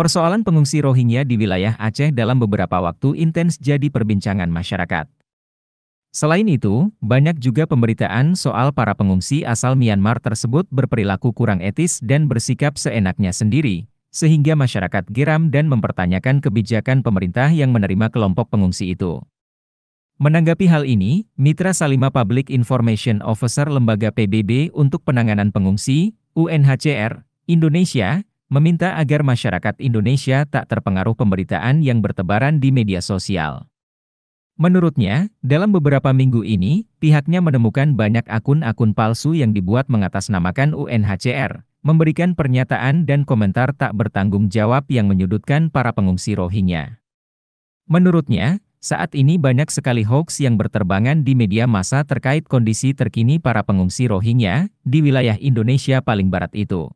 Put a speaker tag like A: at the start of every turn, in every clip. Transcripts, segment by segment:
A: Persoalan pengungsi Rohingya di wilayah Aceh dalam beberapa waktu intens jadi perbincangan masyarakat. Selain itu, banyak juga pemberitaan soal para pengungsi asal Myanmar tersebut berperilaku kurang etis dan bersikap seenaknya sendiri, sehingga masyarakat geram dan mempertanyakan kebijakan pemerintah yang menerima kelompok pengungsi itu. Menanggapi hal ini, Mitra Salima Public Information Officer Lembaga PBB untuk Penanganan Pengungsi, UNHCR, Indonesia, meminta agar masyarakat Indonesia tak terpengaruh pemberitaan yang bertebaran di media sosial. Menurutnya, dalam beberapa minggu ini, pihaknya menemukan banyak akun-akun palsu yang dibuat mengatasnamakan UNHCR, memberikan pernyataan dan komentar tak bertanggung jawab yang menyudutkan para pengungsi Rohingya. Menurutnya, saat ini banyak sekali hoax yang berterbangan di media massa terkait kondisi terkini para pengungsi Rohingya di wilayah Indonesia paling barat itu.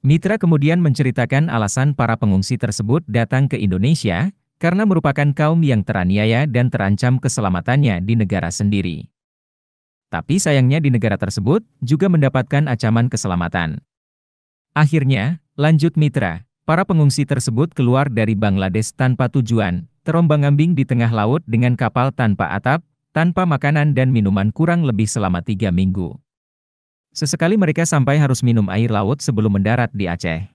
A: Mitra kemudian menceritakan alasan para pengungsi tersebut datang ke Indonesia, karena merupakan kaum yang teraniaya dan terancam keselamatannya di negara sendiri. Tapi sayangnya di negara tersebut juga mendapatkan acaman keselamatan. Akhirnya, lanjut mitra, para pengungsi tersebut keluar dari Bangladesh tanpa tujuan, terombang-ambing di tengah laut dengan kapal tanpa atap, tanpa makanan dan minuman kurang lebih selama tiga minggu. Sesekali mereka sampai harus minum air laut sebelum mendarat di Aceh.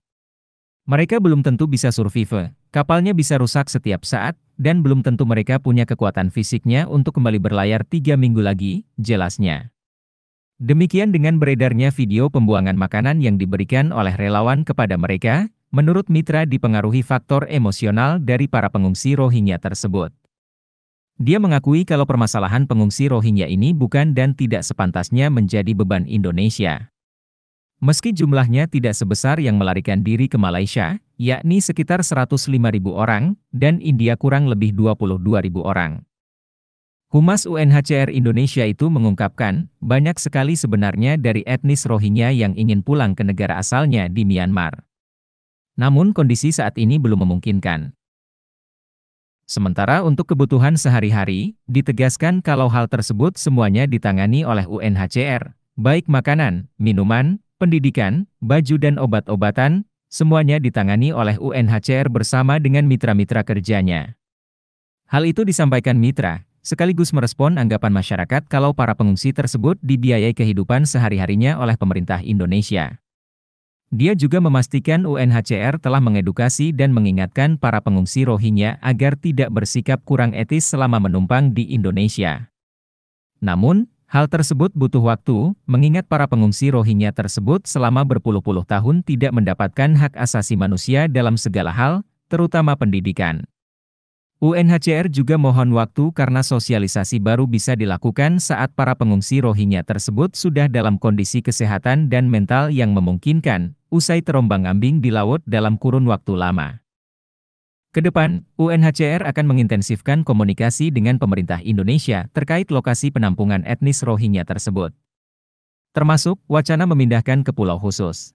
A: Mereka belum tentu bisa survive, kapalnya bisa rusak setiap saat, dan belum tentu mereka punya kekuatan fisiknya untuk kembali berlayar tiga minggu lagi, jelasnya. Demikian dengan beredarnya video pembuangan makanan yang diberikan oleh relawan kepada mereka, menurut mitra dipengaruhi faktor emosional dari para pengungsi Rohingya tersebut. Dia mengakui kalau permasalahan pengungsi Rohingya ini bukan dan tidak sepantasnya menjadi beban Indonesia. Meski jumlahnya tidak sebesar yang melarikan diri ke Malaysia, yakni sekitar 105.000 orang, dan India kurang lebih 22.000 orang. Humas UNHCR Indonesia itu mengungkapkan, banyak sekali sebenarnya dari etnis Rohingya yang ingin pulang ke negara asalnya di Myanmar. Namun kondisi saat ini belum memungkinkan. Sementara untuk kebutuhan sehari-hari, ditegaskan kalau hal tersebut semuanya ditangani oleh UNHCR, baik makanan, minuman, pendidikan, baju dan obat-obatan, semuanya ditangani oleh UNHCR bersama dengan mitra-mitra kerjanya. Hal itu disampaikan mitra, sekaligus merespon anggapan masyarakat kalau para pengungsi tersebut dibiayai kehidupan sehari-harinya oleh pemerintah Indonesia. Dia juga memastikan UNHCR telah mengedukasi dan mengingatkan para pengungsi Rohingya agar tidak bersikap kurang etis selama menumpang di Indonesia. Namun, hal tersebut butuh waktu, mengingat para pengungsi Rohingya tersebut selama berpuluh-puluh tahun tidak mendapatkan hak asasi manusia dalam segala hal, terutama pendidikan. UNHCR juga mohon waktu karena sosialisasi baru bisa dilakukan saat para pengungsi Rohingya tersebut sudah dalam kondisi kesehatan dan mental yang memungkinkan, usai terombang-ambing di laut dalam kurun waktu lama. Kedepan, UNHCR akan mengintensifkan komunikasi dengan pemerintah Indonesia terkait lokasi penampungan etnis Rohingya tersebut. Termasuk, wacana memindahkan ke pulau khusus.